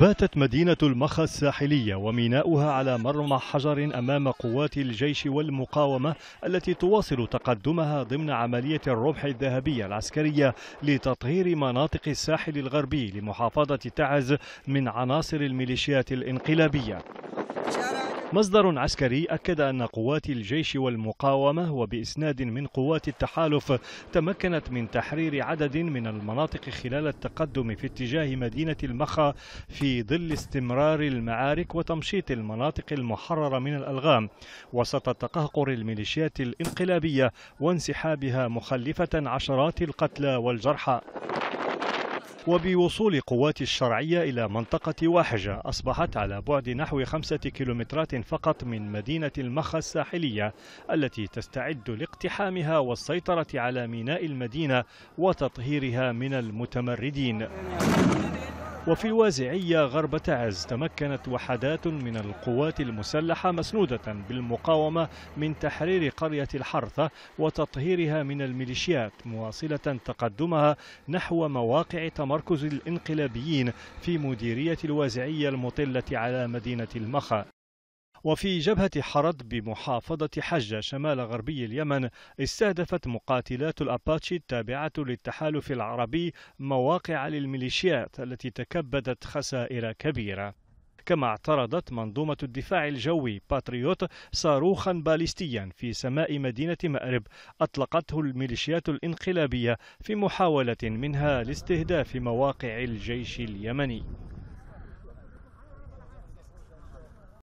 باتت مدينة المخا الساحلية وميناؤها على مرمى حجر أمام قوات الجيش والمقاومة التي تواصل تقدمها ضمن عملية الربح الذهبية العسكرية لتطهير مناطق الساحل الغربي لمحافظة تعز من عناصر الميليشيات الانقلابية مصدر عسكري أكد أن قوات الجيش والمقاومة وبإسناد من قوات التحالف تمكنت من تحرير عدد من المناطق خلال التقدم في اتجاه مدينة المخا في ظل استمرار المعارك وتمشيط المناطق المحررة من الألغام وسط تقهقر الميليشيات الانقلابية وانسحابها مخلفة عشرات القتلى والجرحى وبوصول قوات الشرعية إلى منطقة واحجة أصبحت على بعد نحو خمسة كيلومترات فقط من مدينة المخا الساحلية التي تستعد لاقتحامها والسيطرة على ميناء المدينة وتطهيرها من المتمردين وفي الوازعية غرب تعز تمكنت وحدات من القوات المسلحة مسنودة بالمقاومة من تحرير قرية الحرثة وتطهيرها من الميليشيات مواصلة تقدمها نحو مواقع تمركز الانقلابيين في مديرية الوازعية المطلة على مدينة المخا وفي جبهة حرد بمحافظة حجة شمال غربي اليمن استهدفت مقاتلات الأباتشي التابعة للتحالف العربي مواقع للميليشيات التي تكبدت خسائر كبيرة كما اعترضت منظومة الدفاع الجوي باتريوت صاروخا باليستيا في سماء مدينة مأرب أطلقته الميليشيات الانقلابية في محاولة منها لاستهداف مواقع الجيش اليمني